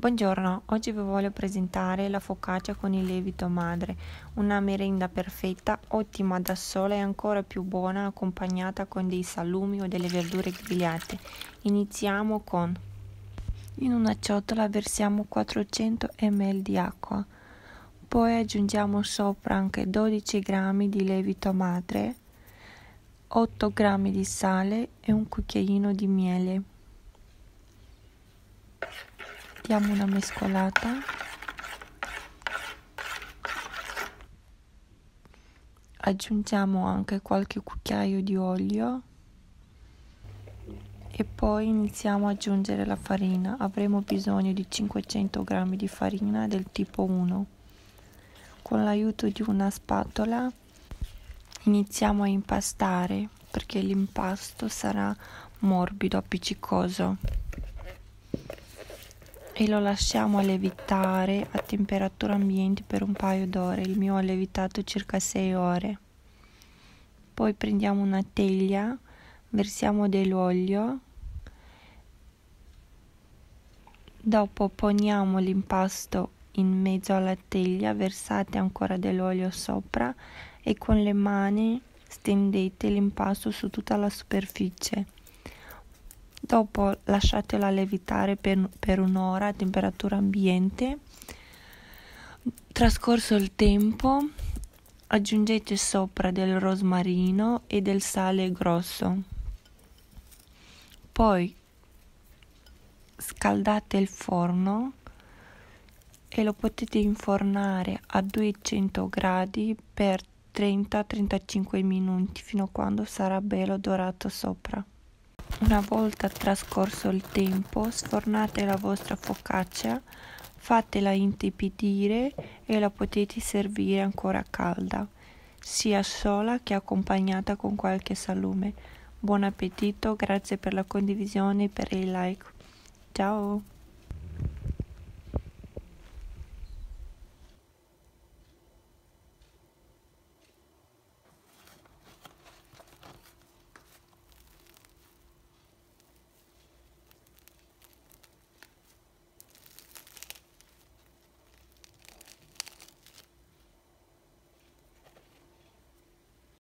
Buongiorno, oggi vi voglio presentare la focaccia con il lievito madre, una merenda perfetta, ottima da sola e ancora più buona accompagnata con dei salumi o delle verdure grigliate. Iniziamo con In una ciotola versiamo 400 ml di acqua, poi aggiungiamo sopra anche 12 g di lievito madre, 8 g di sale e un cucchiaino di miele diamo una mescolata aggiungiamo anche qualche cucchiaio di olio e poi iniziamo ad aggiungere la farina avremo bisogno di 500 g di farina del tipo 1 con l'aiuto di una spatola iniziamo a impastare perché l'impasto sarà morbido appiccicoso e lo lasciamo lievitare a temperatura ambiente per un paio d'ore. Il mio ha lievitato circa 6 ore. Poi prendiamo una teglia, versiamo dell'olio, dopo poniamo l'impasto in mezzo alla teglia, versate ancora dell'olio sopra e con le mani stendete l'impasto su tutta la superficie. Dopo lasciatela lievitare per, per un'ora a temperatura ambiente. Trascorso il tempo, aggiungete sopra del rosmarino e del sale grosso. Poi scaldate il forno e lo potete infornare a 200 gradi per 30-35 minuti fino a quando sarà bello dorato sopra. Una volta trascorso il tempo sfornate la vostra focaccia, fatela intipidire e la potete servire ancora calda, sia sola che accompagnata con qualche salume. Buon appetito, grazie per la condivisione e per il like. Ciao!